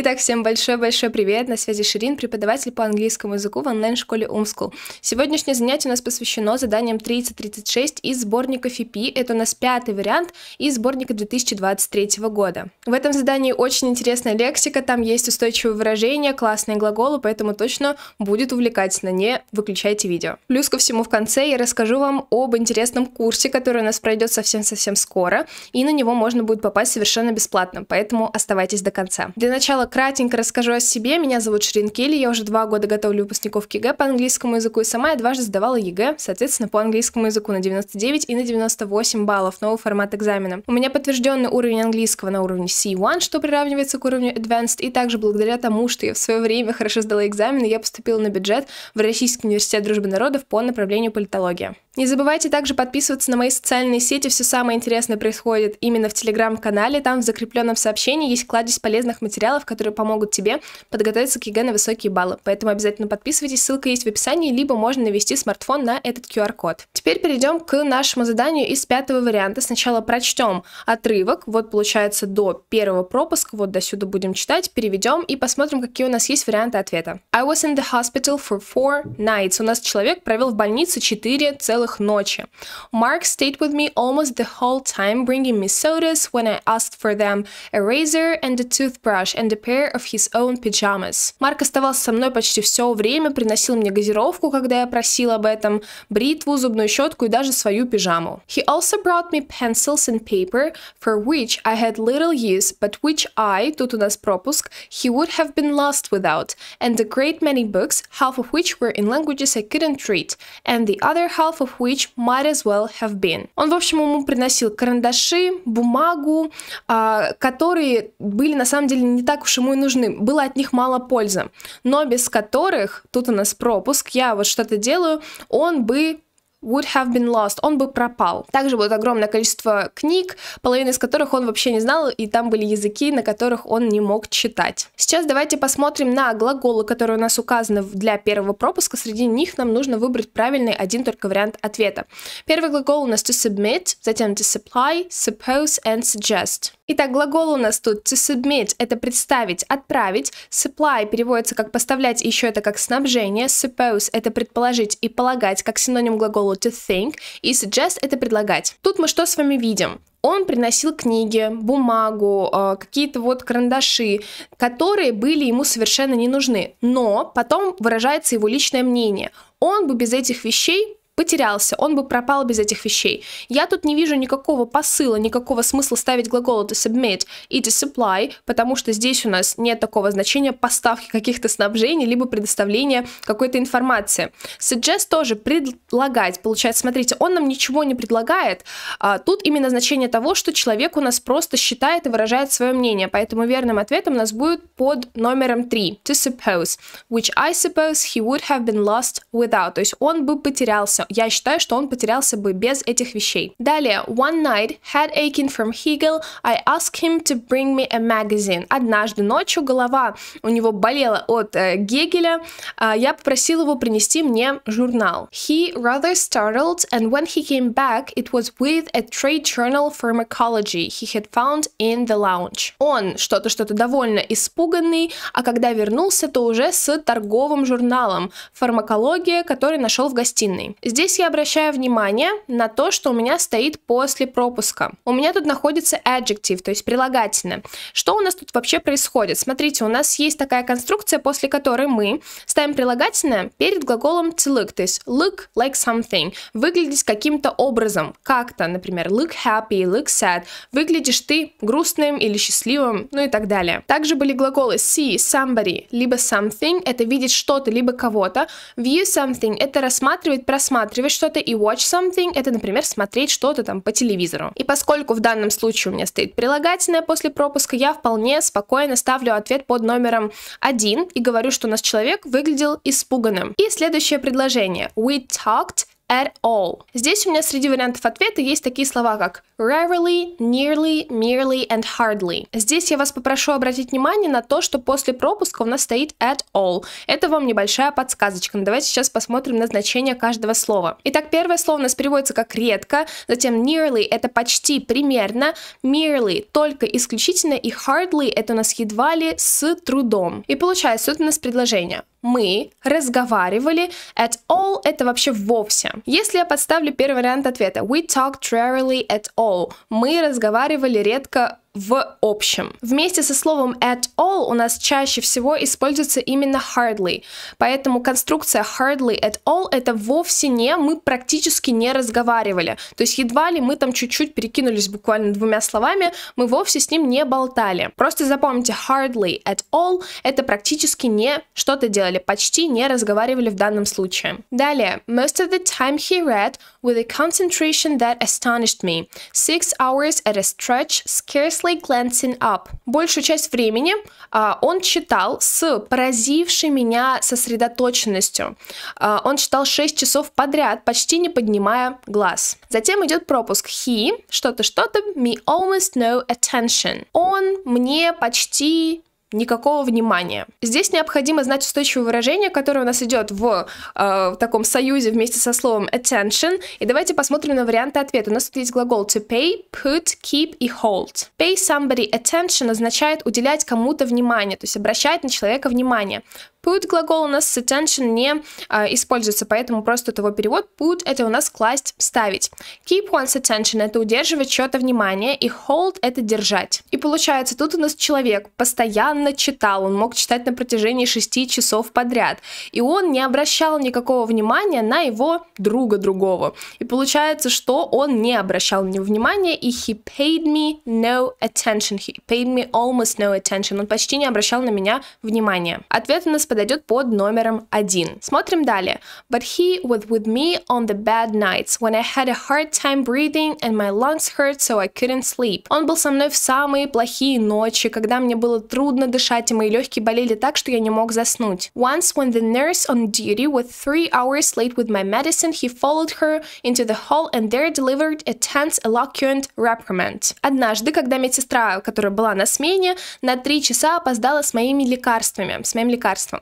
Итак, всем большой-большой привет! На связи Ширин, преподаватель по английскому языку в онлайн-школе Умскул. Сегодняшнее занятие у нас посвящено заданиям 3036 из сборника ФИПИ. Это у нас пятый вариант из сборника 2023 года. В этом задании очень интересная лексика, там есть устойчивые выражения, классные глаголы, поэтому точно будет увлекательно, не выключайте видео. Плюс ко всему в конце я расскажу вам об интересном курсе, который у нас пройдет совсем-совсем скоро, и на него можно будет попасть совершенно бесплатно, поэтому оставайтесь до конца. Для начала кратенько расскажу о себе. Меня зовут Ширин Келли, я уже два года готовлю выпускников ЕГЭ по английскому языку, и сама я дважды сдавала ЕГЭ, соответственно, по английскому языку на 99 и на 98 баллов, новый формат экзамена. У меня подтвержденный уровень английского на уровне C1, что приравнивается к уровню Advanced, и также благодаря тому, что я в свое время хорошо сдала экзамены, я поступила на бюджет в Российский университет дружбы народов по направлению политология. Не забывайте также подписываться на мои социальные сети. Все самое интересное происходит именно в телеграм-канале. Там в закрепленном сообщении есть кладезь полезных материалов, которые помогут тебе подготовиться к ЕГЭ на высокие баллы. Поэтому обязательно подписывайтесь, ссылка есть в описании, либо можно навести смартфон на этот QR-код. Теперь перейдем к нашему заданию из пятого варианта. Сначала прочтем отрывок. Вот получается до первого пропуска, вот до сюда будем читать, переведем и посмотрим, какие у нас есть варианты ответа. I was in the hospital for four nights. У нас человек провел в больнице 4 целых целых ночи. Mark stayed with me almost the whole time, bringing me sodas when I asked for them, a razor and a toothbrush and a pair of his own pajamas. Марк оставался со мной почти все время, приносил мне газировку, когда я просила об этом, бритву, зубную щетку и даже свою пижаму. He also brought me pencils and paper, for which I had little use, but which I, тут у нас пропуск, he would have been lost without, and a great many books, half of which were in languages I couldn't read, and the other half of which might as well have been. Он, в общем, ему приносил карандаши, бумагу, а, которые были на самом деле не так уж ему и нужны. Было от них мало пользы. Но без которых, тут у нас пропуск, я вот что-то делаю, он бы would have been lost. Он бы пропал. Также будет огромное количество книг, половина из которых он вообще не знал, и там были языки, на которых он не мог читать. Сейчас давайте посмотрим на глаголы, которые у нас указаны для первого пропуска. Среди них нам нужно выбрать правильный один только вариант ответа. Первый глагол у нас to submit, затем to supply, suppose and suggest. Итак, глагол у нас тут to submit — это представить, отправить. Supply переводится как поставлять, еще это как снабжение. Suppose — это предположить и полагать, как синоним глаголу to think. И suggest — это предлагать. Тут мы что с вами видим? он приносил книги, бумагу, э, какие-то вот карандаши, которые были ему совершенно не нужны. Но потом выражается его личное мнение. Он бы без этих вещей потерялся, он бы пропал без этих вещей. Я тут не вижу никакого посыла, никакого смысла ставить глаголы to submit и to supply, потому что здесь у нас нет такого значения поставки каких-то снабжений, либо предоставления какой-то информации. Suggest тоже предлагать, получается, смотрите, он нам ничего не предлагает, а тут именно значение того, что человек у нас просто считает и выражает свое мнение, поэтому верным ответом у нас будет под номером 3, to suppose, which I suppose he would have been lost without, то есть он бы потерялся, я считаю, что он потерялся бы без этих вещей. Далее, one night, head aching from Hegel, I asked him to bring me a magazine. Однажды ночью голова у него болела от э, Гегеля, э, я попросил его принести мне журнал. He rather startled, and when he came back, it was with a trade journal pharmacology he had found in the lounge. Он что-то, что-то довольно испуганный, а когда вернулся, то уже с торговым журналом «Фармакология», который нашел в гостиной. Здесь я обращаю внимание на то, что у меня стоит после пропуска. У меня тут находится adjective, то есть прилагательное. Что у нас тут вообще происходит? Смотрите, у нас есть такая конструкция, после которой мы ставим прилагательное перед глаголом to look, то есть look like something, выглядеть каким-то образом, как-то, например, look happy, look sad, выглядишь ты грустным или счастливым, ну и так далее. Также были глаголы see somebody, либо something, это видеть что-то, либо кого-то, view something, это рассматривать, просматривать, просматривать что-то, и watch something — это, например, смотреть что-то там по телевизору. И поскольку в данном случае у меня стоит прилагательное после пропуска, я вполне спокойно ставлю ответ под номером 1 и говорю, что у нас человек выглядел испуганным. И следующее предложение. We talked at all. Здесь у меня среди вариантов ответа есть такие слова, как rarely, nearly, merely and hardly. Здесь я вас попрошу обратить внимание на то, что после пропуска у нас стоит at all. Это вам небольшая подсказочка, но давайте сейчас посмотрим на значение каждого слова. Итак, первое слово у нас переводится как редко, затем nearly — это почти, примерно, merely — только, исключительно, и hardly — это у нас едва ли с трудом. И получается, вот у нас предложение мы разговаривали at all это вообще вовсе. Если я подставлю первый вариант ответа, we talked rarely at all, мы разговаривали редко в общем. Вместе со словом at all у нас чаще всего используется именно hardly, поэтому конструкция hardly at all это вовсе не мы практически не разговаривали, то есть едва ли мы там чуть-чуть перекинулись буквально двумя словами, мы вовсе с ним не болтали. Просто запомните, hardly at all это практически не что-то делали, почти не разговаривали в данном случае. Далее, most of the time he read with a concentration that astonished me. Six hours at a stretch, scarcely mostly glancing up. Большую часть времени а, он читал с поразившей меня сосредоточенностью. А, он читал 6 часов подряд, почти не поднимая глаз. Затем идет пропуск he, что-то, что-то, me almost no attention. Он мне почти никакого внимания. Здесь необходимо знать устойчивое выражение, которое у нас идет в э, таком союзе вместе со словом attention. И давайте посмотрим на варианты ответа. У нас тут есть глагол to pay, put, keep и hold. Pay somebody attention означает уделять кому-то внимание, то есть обращать на человека внимание. Put глагол у нас с attention не а, используется, поэтому просто того перевод put это у нас класть, ставить. Keep one's attention это удерживать чье-то внимание, и hold это держать. И получается, тут у нас человек постоянно читал, он мог читать на протяжении 6 часов подряд, и он не обращал никакого внимания на его друга другого. И получается, что он не обращал на него внимания, и he paid me no attention, he paid me almost no attention, он почти не обращал на меня внимания. Ответ у нас под подойдет под номером один. Смотрим далее. But he was with me on the bad nights when I had a hard time breathing and my lungs hurt so I couldn't sleep. Он был со мной в самые плохие ночи, когда мне было трудно дышать и мои легкие болели так, что я не мог заснуть. Once when the nurse on duty was three hours late with my medicine, he followed her into the hall and there delivered a tense eloquent reprimand. Однажды, когда медсестра, которая была на смене, на три часа опоздала с моими лекарствами, с моим лекарством,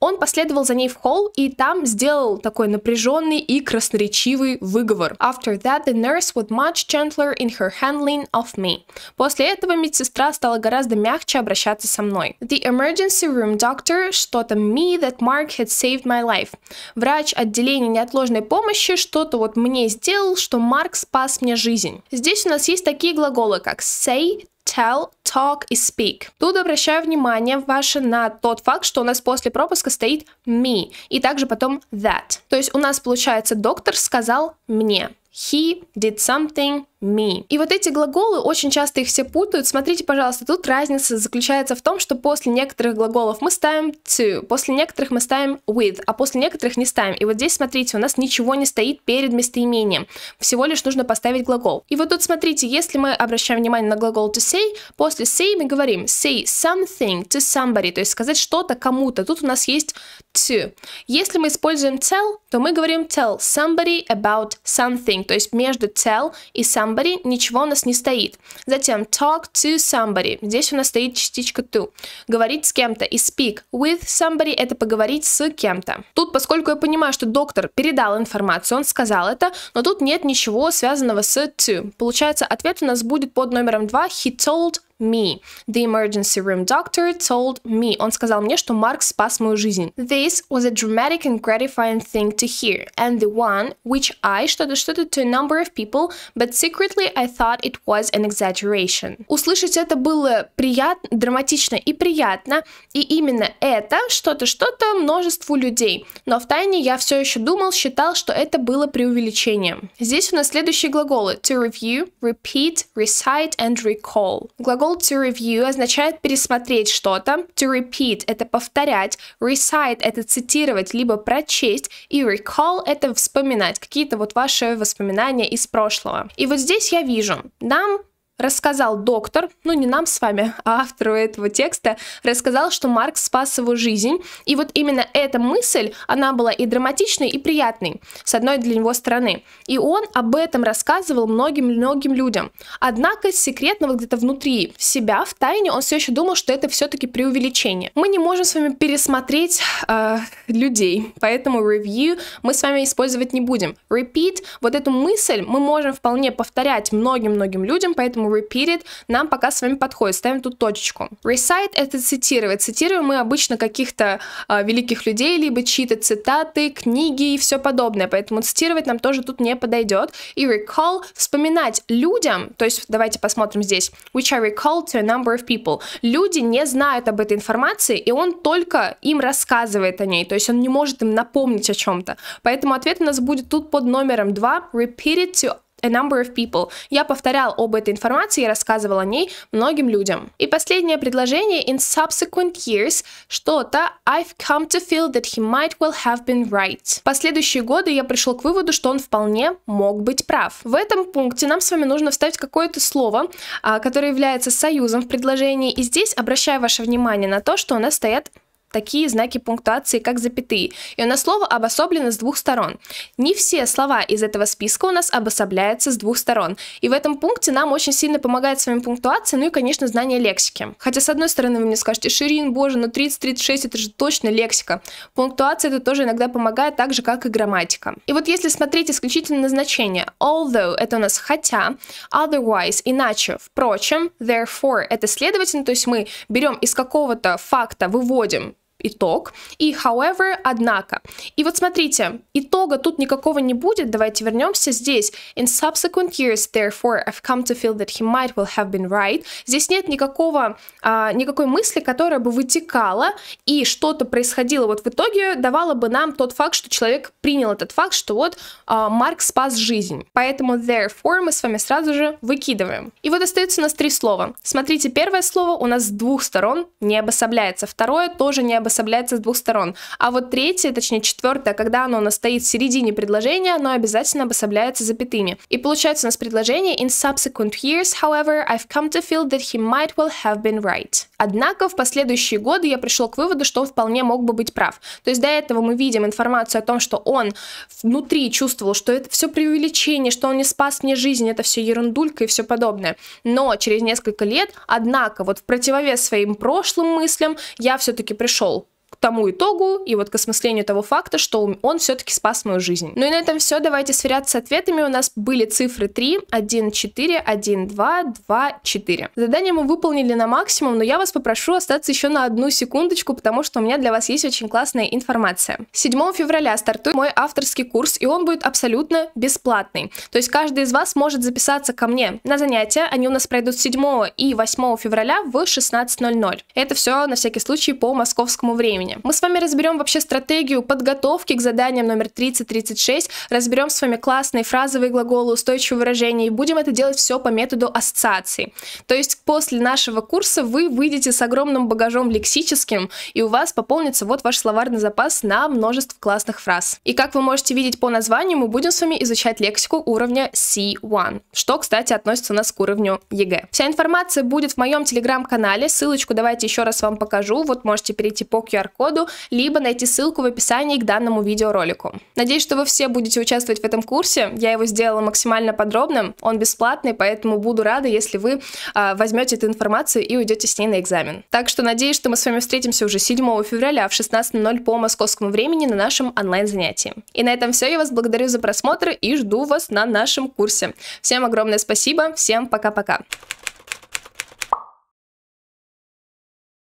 он последовал за ней в холл и там сделал такой напряженный и красноречивый выговор. After that, the nurse was much gentler in her handling of me. После этого медсестра стала гораздо мягче обращаться со мной. The emergency room doctor что-то me that Mark had saved my life. Врач отделения неотложной помощи что-то вот мне сделал, что Марк спас мне жизнь. Здесь у нас есть такие глаголы, как say, tell, talk и speak. Тут обращаю внимание ваше на тот факт, что у нас после пропуска стоит me и также потом that. То есть у нас получается доктор сказал мне. He did something me. И вот эти глаголы, очень часто их все путают. Смотрите, пожалуйста, тут разница заключается в том, что после некоторых глаголов мы ставим to, после некоторых мы ставим with, а после некоторых не ставим. И вот здесь, смотрите, у нас ничего не стоит перед местоимением. Всего лишь нужно поставить глагол. И вот тут, смотрите, если мы обращаем внимание на глагол to say, после say мы говорим say something to somebody, то есть сказать что-то кому-то. Тут у нас есть to. Если мы используем tell, то мы говорим tell somebody about something, то есть между tell и somebody somebody ничего у нас не стоит. Затем talk to somebody. Здесь у нас стоит частичка to. Говорить с кем-то. И speak with somebody – это поговорить с кем-то. Тут, поскольку я понимаю, что доктор передал информацию, он сказал это, но тут нет ничего связанного с to. Получается, ответ у нас будет под номером 2 – he told me. The emergency room doctor told me. Он сказал мне, что Марк спас мою жизнь. This was a dramatic and gratifying thing to hear, and the one which I что-то что-то to a number of people, but secretly I thought it was an exaggeration. Услышать это было приятно, драматично и приятно, и именно это что-то что-то множеству людей. Но в тайне я все еще думал, считал, что это было преувеличением. Здесь у нас следующие глаголы to review, repeat, recite and recall. Глагол глагол to review означает пересмотреть что-то, to repeat – это повторять, recite – это цитировать, либо прочесть, и recall – это вспоминать, какие-то вот ваши воспоминания из прошлого. И вот здесь я вижу, нам рассказал доктор, ну не нам с вами, а автору этого текста, рассказал, что Маркс спас его жизнь. И вот именно эта мысль, она была и драматичной, и приятной, с одной для него стороны. И он об этом рассказывал многим-многим людям. Однако секретно вот где-то внутри себя, в тайне, он все еще думал, что это все-таки преувеличение. Мы не можем с вами пересмотреть э, людей, поэтому review мы с вами использовать не будем. Repeat, вот эту мысль мы можем вполне повторять многим-многим людям, поэтому поэтому repeated нам пока с вами подходит. Ставим тут точечку. Recite — это цитировать. Цитируем мы обычно каких-то э, великих людей, либо чьи-то цитаты, книги и все подобное, поэтому цитировать нам тоже тут не подойдет. И recall — вспоминать людям, то есть давайте посмотрим здесь, which I recall to a number of people. Люди не знают об этой информации, и он только им рассказывает о ней, то есть он не может им напомнить о чем-то. Поэтому ответ у нас будет тут под номером 2 — repeat to a number of people. Я повторял об этой информации и рассказывал о ней многим людям. И последнее предложение in subsequent years что-то I've come to feel that he might well have been right. В последующие годы я пришел к выводу, что он вполне мог быть прав. В этом пункте нам с вами нужно вставить какое-то слово, а, которое является союзом в предложении, и здесь обращаю ваше внимание на то, что у нас стоят такие знаки пунктуации, как запятые, и у нас слово обособлено с двух сторон. Не все слова из этого списка у нас обособляются с двух сторон, и в этом пункте нам очень сильно помогает с вами пунктуация, ну и, конечно, знание лексики. Хотя, с одной стороны, вы мне скажете, Ширин, боже, ну 30-36 это же точно лексика. Пунктуация это тоже иногда помогает, так же, как и грамматика. И вот если смотреть исключительно на значение, although это у нас хотя, otherwise, иначе, впрочем, therefore, это следовательно, то есть мы берем из какого-то факта, выводим итог, и however, однако. И вот смотрите, итога тут никакого не будет, давайте вернемся здесь. In subsequent years, therefore, I've come to feel that he might well have been right. Здесь нет никакого, а, никакой мысли, которая бы вытекала, и что-то происходило вот в итоге, давало бы нам тот факт, что человек принял этот факт, что вот а, Марк спас жизнь. Поэтому therefore мы с вами сразу же выкидываем. И вот остается у нас три слова. Смотрите, первое слово у нас с двух сторон не обособляется, второе тоже не обособляется приспособляется с двух сторон. А вот третье, точнее четвертое, когда оно настоит в середине предложения, оно обязательно обособляется запятыми. И получается у нас предложение «In subsequent years, however, I've come to feel that he might well have been right». Однако в последующие годы я пришел к выводу, что он вполне мог бы быть прав. То есть до этого мы видим информацию о том, что он внутри чувствовал, что это все преувеличение, что он не спас мне жизнь, это все ерундулька и все подобное. Но через несколько лет, однако, вот в противовес своим прошлым мыслям, я все-таки пришел к тому итогу и вот к осмыслению того факта, что он все-таки спас мою жизнь. Ну и на этом все. Давайте сверяться с ответами. У нас были цифры 3, 1, 4, 1, 2, 2, 4. Задание мы выполнили на максимум, но я вас попрошу остаться еще на одну секундочку, потому что у меня для вас есть очень классная информация. 7 февраля стартует мой авторский курс, и он будет абсолютно бесплатный. То есть каждый из вас может записаться ко мне на занятия. Они у нас пройдут 7 и 8 февраля в 16.00. Это все на всякий случай по московскому времени времени. Мы с вами разберем вообще стратегию подготовки к заданиям номер 30-36, разберем с вами классные фразовые глаголы, устойчивые выражения и будем это делать все по методу ассоциации. То есть после нашего курса вы выйдете с огромным багажом лексическим и у вас пополнится вот ваш словарный запас на множество классных фраз. И как вы можете видеть по названию, мы будем с вами изучать лексику уровня C1, что, кстати, относится у нас к уровню ЕГЭ. Вся информация будет в моем телеграм-канале, ссылочку давайте еще раз вам покажу, вот можете перейти по qr QR-коду, либо найти ссылку в описании к данному видеоролику. Надеюсь, что вы все будете участвовать в этом курсе. Я его сделала максимально подробным, он бесплатный, поэтому буду рада, если вы а, возьмете эту информацию и уйдете с ней на экзамен. Так что надеюсь, что мы с вами встретимся уже 7 февраля в 16.00 по московскому времени на нашем онлайн-занятии. И на этом все. Я вас благодарю за просмотр и жду вас на нашем курсе. Всем огромное спасибо, всем пока-пока.